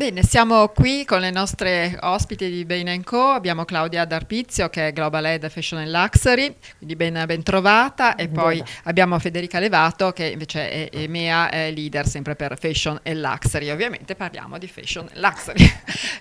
Bene, siamo qui con le nostre ospiti di Bain Co. Abbiamo Claudia D'Arpizio che è Global Head Fashion and Luxury, quindi ben, ben trovata. E poi abbiamo Federica Levato che invece è EMEA è leader sempre per Fashion and Luxury. Ovviamente parliamo di Fashion and Luxury.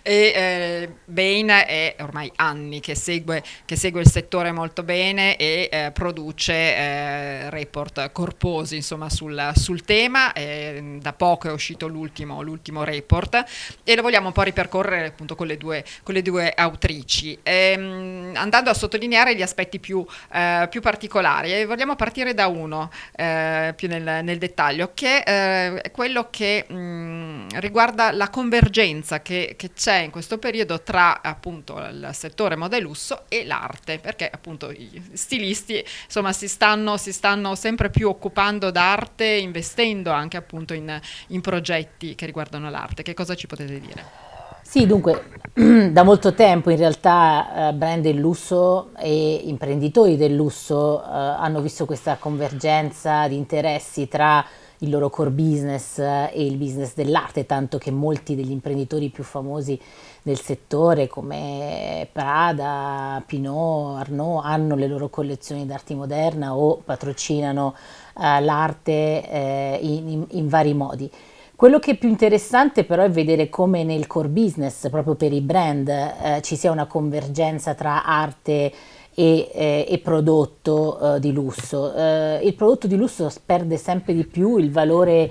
e eh, Bain è ormai anni che segue, che segue il settore molto bene e eh, produce eh, report corposi insomma, sul, sul tema. Eh, da poco è uscito l'ultimo report e lo vogliamo un po' ripercorrere appunto con le due, con le due autrici. Ehm, Mm, andando a sottolineare gli aspetti più, eh, più particolari e vogliamo partire da uno eh, più nel, nel, dettaglio, che eh, è quello che mh, mm, riguarda la convergenza che, che c'è in questo periodo tra appunto il settore moda e lusso e l'arte, perché appunto i stilisti insomma si stanno, si stanno sempre più occupando d'arte, investendo anche appunto in, in progetti che riguardano l'arte. Che cosa ci potete dire? Sì, dunque, da molto tempo in realtà eh, brand del lusso e imprenditori del lusso eh, hanno visto questa convergenza di interessi tra il loro core business eh, e il business dell'arte, tanto che molti degli imprenditori più famosi del settore come Prada, Pinot, Arnaud hanno le loro collezioni d'arte moderna o patrocinano eh, l'arte eh, in, in, in vari modi. Quello che è più interessante però è vedere come nel core business, proprio per i brand, eh, ci sia una convergenza tra arte e, eh, e prodotto eh, di lusso. Eh, il prodotto di lusso perde sempre di più il valore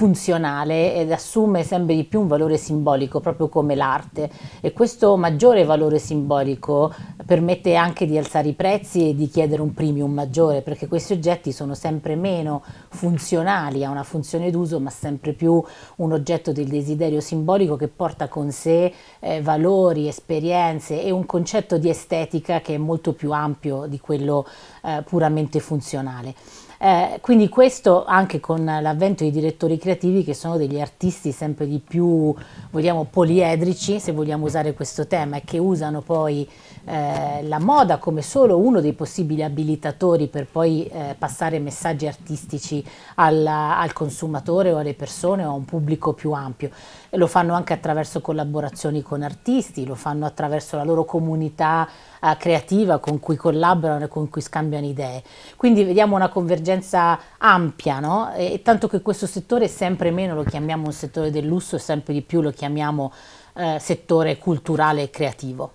funzionale ed assume sempre di più un valore simbolico, proprio come l'arte. E questo maggiore valore simbolico permette anche di alzare i prezzi e di chiedere un premium maggiore, perché questi oggetti sono sempre meno funzionali a una funzione d'uso, ma sempre più un oggetto del desiderio simbolico che porta con sé eh, valori, esperienze e un concetto di estetica che è molto più ampio di quello eh, puramente funzionale. Eh, quindi questo anche con l'avvento dei direttori creativi che sono degli artisti sempre di più, vogliamo, poliedrici, se vogliamo usare questo tema, e che usano poi eh, la moda come solo uno dei possibili abilitatori per poi eh, passare messaggi artistici alla, al consumatore o alle persone o a un pubblico più ampio. E lo fanno anche attraverso collaborazioni con artisti, lo fanno attraverso la loro comunità eh, creativa con cui collaborano e con cui scambiano idee. Quindi vediamo una convergenza un'esigenza ampia, no? e, tanto che questo settore sempre meno lo chiamiamo un settore del lusso sempre di più lo chiamiamo eh, settore culturale e creativo.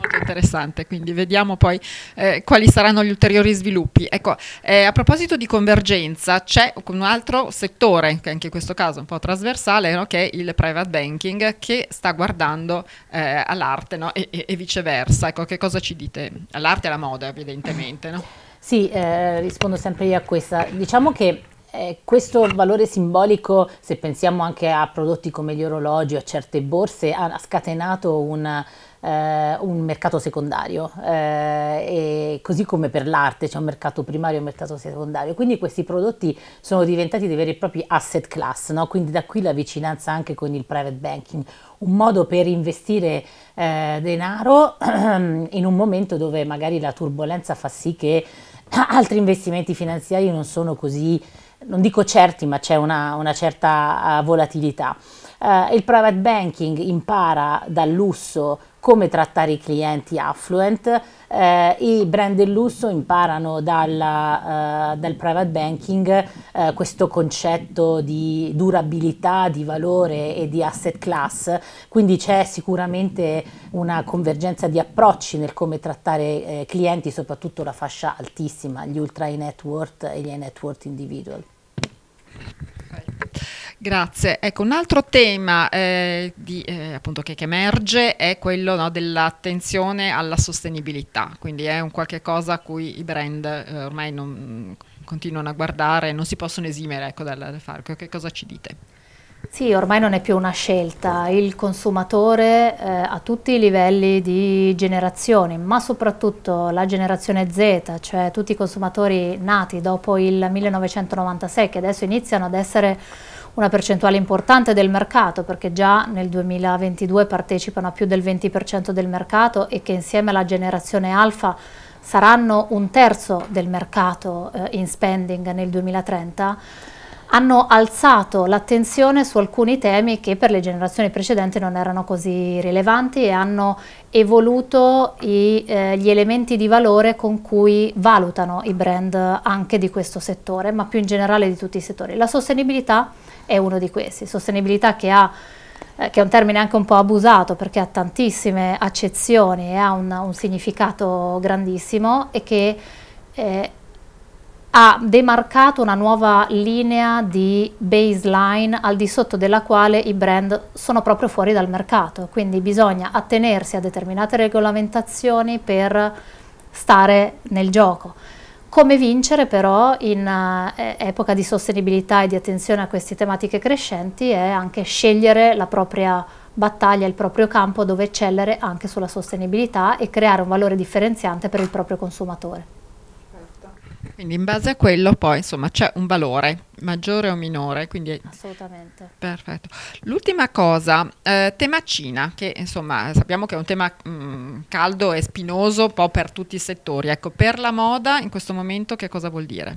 Molto interessante, quindi vediamo poi eh, quali saranno gli ulteriori sviluppi. Ecco, eh, a proposito di convergenza, c'è un altro settore, che anche in questo caso è un po' trasversale, no? che è il private banking, che sta guardando eh, all'arte no? e, e, e, viceversa. Ecco, che cosa ci dite? All'arte e alla moda, evidentemente. No? Sì, eh, rispondo sempre io a questa. Diciamo che eh, questo valore simbolico, se pensiamo anche a prodotti come gli orologi o a certe borse, ha scatenato una, eh, un mercato secondario, eh, così come per l'arte c'è cioè un mercato primario e un mercato secondario. Quindi questi prodotti sono diventati dei veri e propri asset class, no? quindi da qui la vicinanza anche con il private banking, un modo per investire eh, denaro in un momento dove magari la turbolenza fa sì che Ah, altri investimenti finanziari non sono così, non dico certi, ma c'è una, una, certa eh, volatilità. Uh, il private banking impara dal lusso come trattare i clienti affluent. Eh, I brand del lusso imparano dalla, uh, dal private banking uh, questo concetto di durabilità, di valore e di asset class, quindi c'è sicuramente una convergenza di approcci nel come trattare eh, clienti, soprattutto la fascia altissima, gli ultra high net worth e gli high net worth individual. Grazie. Ecco, un altro tema eh, di, eh, che, che, emerge è quello no, dell'attenzione alla sostenibilità, quindi è un qualche cosa a cui i brand eh, ormai non, continuano a guardare, non si possono esimere ecco, dal, dal fare. Che cosa ci dite? Sì, ormai non è più una scelta, il consumatore eh, a tutti i livelli di generazioni, ma soprattutto la generazione Z, cioè tutti i consumatori nati dopo il 1996 che adesso iniziano ad essere una percentuale importante del mercato perché già nel 2022 partecipano a più del 20% del mercato e che insieme alla generazione alfa saranno un terzo del mercato eh, in spending nel 2030 hanno alzato l'attenzione su alcuni temi che per le generazioni precedenti non erano così rilevanti e hanno evoluto i, eh, gli elementi di valore con cui valutano i brand anche di questo settore, ma più in generale di tutti i settori. La sostenibilità è uno di questi, sostenibilità che ha eh, che è un termine anche un po' abusato perché ha tantissime accezioni e ha un, un significato grandissimo e che eh, ha demarcato una nuova linea di baseline al di sotto della quale i brand sono proprio fuori dal mercato, quindi bisogna attenersi a determinate regolamentazioni per stare nel gioco. Come vincere però in eh, epoca di sostenibilità e di attenzione a queste tematiche crescenti è anche scegliere la propria battaglia, il proprio campo dove eccellere anche sulla sostenibilità e creare un valore differenziante per il proprio consumatore. Quindi in base a quello poi insomma c'è un valore maggiore o minore. Quindi... Assolutamente. Perfetto. L'ultima cosa, eh, tema Cina, che insomma sappiamo che è un tema mh, mm, caldo e spinoso un po' per tutti i settori. Ecco, per la moda in questo momento che cosa vuol dire?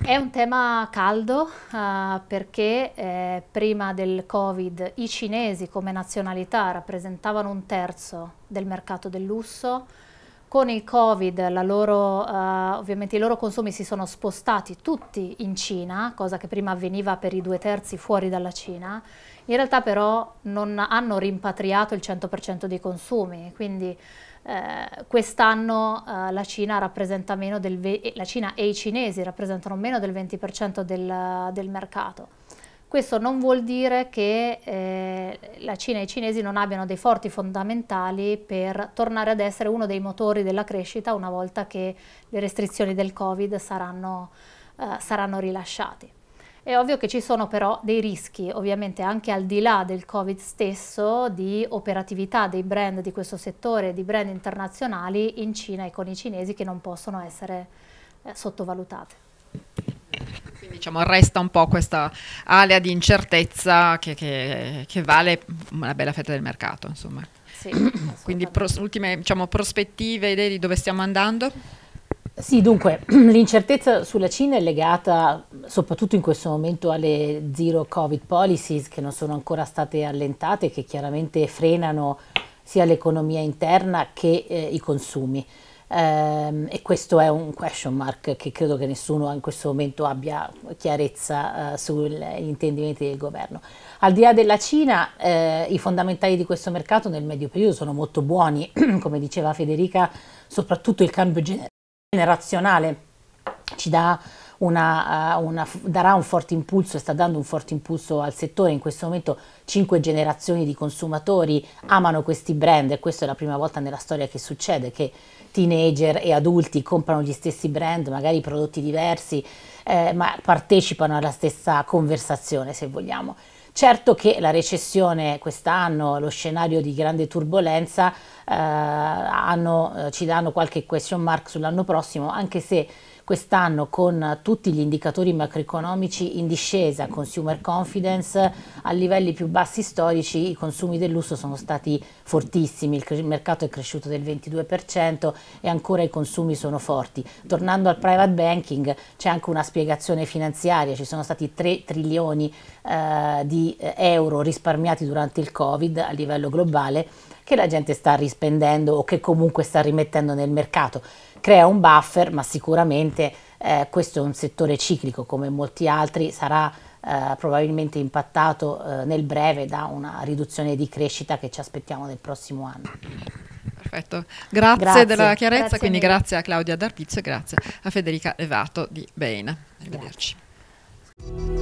È un tema caldo uh, perché eh, prima del Covid i cinesi come nazionalità rappresentavano un terzo del mercato del lusso, con il Covid loro, uh, ovviamente i loro consumi si sono spostati tutti in Cina, cosa che prima avveniva per i due terzi fuori dalla Cina, in realtà però non hanno rimpatriato il 100% dei consumi, quindi eh, quest'anno eh, la, Cina la Cina e i cinesi rappresentano meno del 20% del, del mercato. Questo non vuol dire che eh, la Cina e i cinesi non abbiano dei forti fondamentali per tornare ad essere uno dei motori della crescita una volta che le restrizioni del Covid saranno, eh, saranno rilasciate. È ovvio che ci sono però dei rischi, ovviamente anche al di là del Covid stesso, di operatività dei brand di questo settore, di brand internazionali in Cina e con i cinesi che non possono essere eh, sottovalutate diciamo, resta un po' questa alea di incertezza che, che, che vale una bella fetta del mercato. Insomma. Sì, Quindi pros, ultime diciamo, prospettive, idee di dove stiamo andando? Sì, dunque, l'incertezza sulla Cina è legata soprattutto in questo momento alle zero covid policies che non sono ancora state allentate, che chiaramente frenano sia l'economia interna che eh, i consumi. Eh, e questo è un question mark che credo che nessuno in questo momento abbia chiarezza eh, sugli intendimenti del governo. Al di là della Cina, eh, i fondamentali di questo mercato nel medio periodo sono molto buoni, come diceva Federica, soprattutto il cambio gener generazionale ci dà una, eh, una, darà un forte impulso, sta dando un forte impulso al settore. In questo momento cinque generazioni di consumatori amano questi brand e questa è la prima volta nella storia che succede che teenager e adulti comprano gli stessi brand, magari prodotti diversi, eh, ma partecipano alla stessa conversazione se vogliamo. Certo che la recessione quest'anno, lo scenario di grande turbolenza eh, hanno, eh, ci danno qualche question mark sull'anno prossimo, anche se quest'anno con tutti gli indicatori macroeconomici in discesa, consumer confidence a livelli più bassi storici, i consumi del lusso sono stati fortissimi, il, mercato è cresciuto del 22% e ancora i consumi sono forti. Tornando al private banking c'è anche una spiegazione finanziaria, ci sono stati 3 trilioni eh, di eh, euro risparmiati durante il Covid a livello globale che la gente sta rispendendo o che comunque sta rimettendo nel mercato. Crea un buffer, ma sicuramente eh, questo è un settore ciclico, come molti altri sarà eh, probabilmente impattato eh, nel breve da una riduzione di crescita che ci aspettiamo nel prossimo anno. Perfetto, grazie, grazie. della chiarezza, grazie quindi grazie a Claudia D'Arpizio e grazie a Federica Levato di Beina. Arrivederci. Grazie.